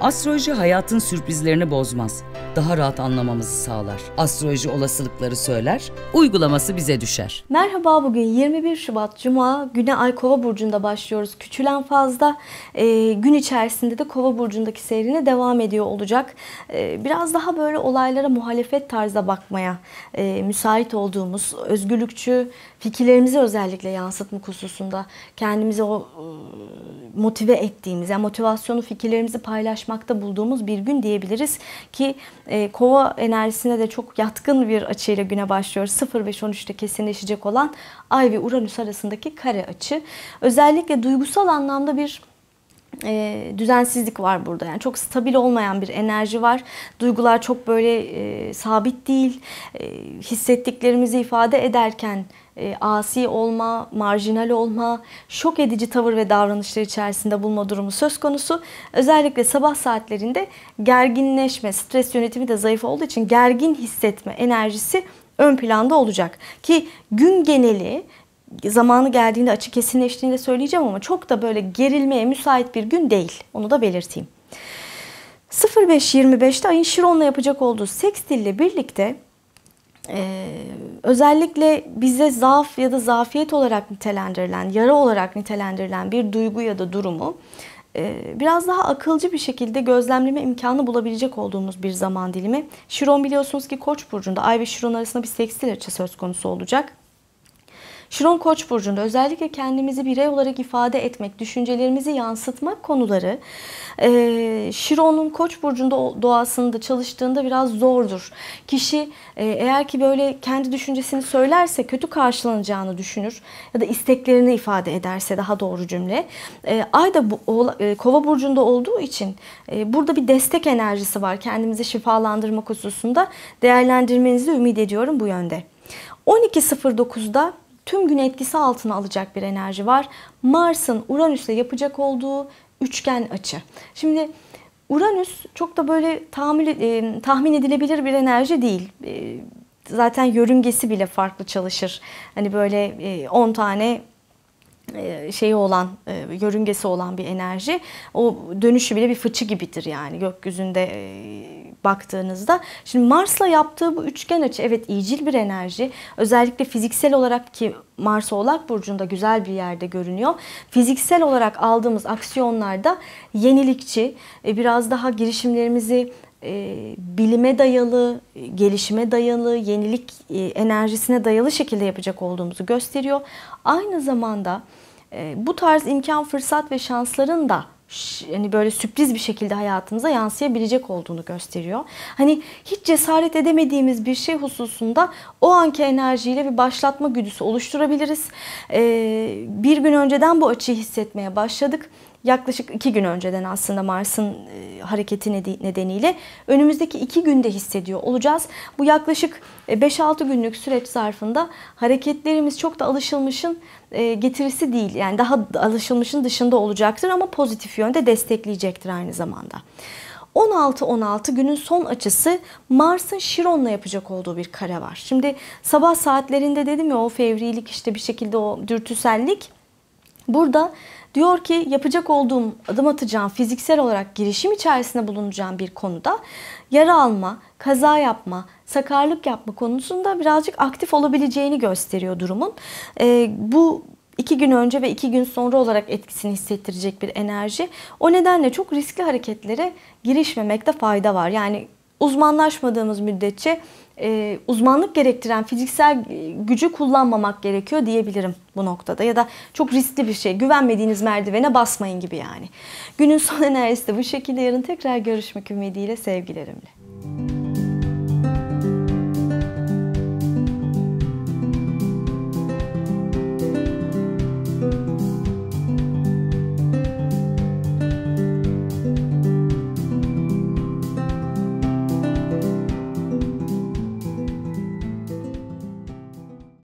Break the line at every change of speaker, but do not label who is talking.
Astroloji hayatın sürprizlerini bozmaz. Daha rahat anlamamızı sağlar. Astroloji olasılıkları söyler, uygulaması bize düşer. Merhaba bugün 21 Şubat Cuma güne Ay Kova Burcu'nda başlıyoruz. Küçülen fazla e, gün içerisinde de Kova Burcu'ndaki seyrine devam ediyor olacak. E, biraz daha böyle olaylara muhalefet tarzda bakmaya e, müsait olduğumuz özgürlükçü fikirlerimizi özellikle yansıtmak hususunda kendimize o motive ettiğimiz, yani motivasyonu fikirlerimizi paylaşmakta bulduğumuz bir gün diyebiliriz ki e, kova enerjisine de çok yatkın bir açıyla güne başlıyor. 0 ve 13te kesinleşecek olan Ay ve Uranüs arasındaki kare açı. Özellikle duygusal anlamda bir e, düzensizlik var burada. Yani çok stabil olmayan bir enerji var. Duygular çok böyle e, sabit değil. E, hissettiklerimizi ifade ederken e, asi olma, marjinal olma, şok edici tavır ve davranışlar içerisinde bulma durumu söz konusu. Özellikle sabah saatlerinde gerginleşme, stres yönetimi de zayıf olduğu için gergin hissetme enerjisi ön planda olacak. Ki gün geneli zamanı geldiğinde açı kesinleştiğinde söyleyeceğim ama çok da böyle gerilmeye müsait bir gün değil. Onu da belirteyim. 05.25'te ayın Şiron'la yapacak olduğu seks ile birlikte e, özellikle bize zaaf ya da zafiyet olarak nitelendirilen, yara olarak nitelendirilen bir duygu ya da durumu e, biraz daha akılcı bir şekilde gözlemleme imkanı bulabilecek olduğumuz bir zaman dilimi. Şiron biliyorsunuz ki Koç burcunda Ay ve Şiron arasında bir seksil açı söz konusu olacak. Şiron Koç burcunda özellikle kendimizi birey olarak ifade etmek, düşüncelerimizi yansıtmak konuları e, Şiron'un Koç burcunda doğasında çalıştığında biraz zordur. Kişi e, eğer ki böyle kendi düşüncesini söylerse kötü karşılanacağını düşünür ya da isteklerini ifade ederse daha doğru cümle. E, Ay da e, Kova burcunda olduğu için e, burada bir destek enerjisi var. Kendimizi şifalandırmak hususunda değerlendirmenizi ümit ediyorum bu yönde. 12.09'da tüm gün etkisi altına alacak bir enerji var. Mars'ın Uranüs'le yapacak olduğu üçgen açı. Şimdi Uranüs çok da böyle tahmin, e, tahmin edilebilir bir enerji değil. E, zaten yörüngesi bile farklı çalışır. Hani böyle 10 e, tane e, şeyi olan, e, yörüngesi olan bir enerji. O dönüşü bile bir fıçı gibidir yani gökyüzünde e, baktığınızda. Şimdi Mars'la yaptığı bu üçgen açı evet iyicil bir enerji. Özellikle fiziksel olarak ki Mars Oğlak Burcu'nda güzel bir yerde görünüyor. Fiziksel olarak aldığımız aksiyonlarda yenilikçi, biraz daha girişimlerimizi e, bilime dayalı, e, gelişime dayalı, yenilik e, enerjisine dayalı şekilde yapacak olduğumuzu gösteriyor. Aynı zamanda e, bu tarz imkan, fırsat ve şansların da yani böyle sürpriz bir şekilde hayatımıza yansıyabilecek olduğunu gösteriyor. Hani hiç cesaret edemediğimiz bir şey hususunda o anki enerjiyle bir başlatma güdüsü oluşturabiliriz. Ee, bir gün önceden bu açıyı hissetmeye başladık yaklaşık iki gün önceden aslında Mars'ın e, hareketi nedeniyle önümüzdeki iki günde hissediyor olacağız. Bu yaklaşık 5-6 e, günlük süreç zarfında hareketlerimiz çok da alışılmışın e, getirisi değil. Yani daha alışılmışın dışında olacaktır ama pozitif yönde destekleyecektir aynı zamanda. 16-16 günün son açısı Mars'ın Şiron'la yapacak olduğu bir kare var. Şimdi sabah saatlerinde dedim ya o fevrilik işte bir şekilde o dürtüsellik Burada diyor ki yapacak olduğum adım atacağım fiziksel olarak girişim içerisinde bulunacağım bir konuda yara alma, kaza yapma, sakarlık yapma konusunda birazcık aktif olabileceğini gösteriyor durumun. E, bu iki gün önce ve iki gün sonra olarak etkisini hissettirecek bir enerji. O nedenle çok riskli hareketlere girişmemekte fayda var. Yani uzmanlaşmadığımız müddetçe e, uzmanlık gerektiren fiziksel gücü kullanmamak gerekiyor diyebilirim bu noktada. Ya da çok riskli bir şey. Güvenmediğiniz merdivene basmayın gibi yani. Günün son enerjisi de bu şekilde. Yarın tekrar görüşmek ümidiyle sevgilerimle.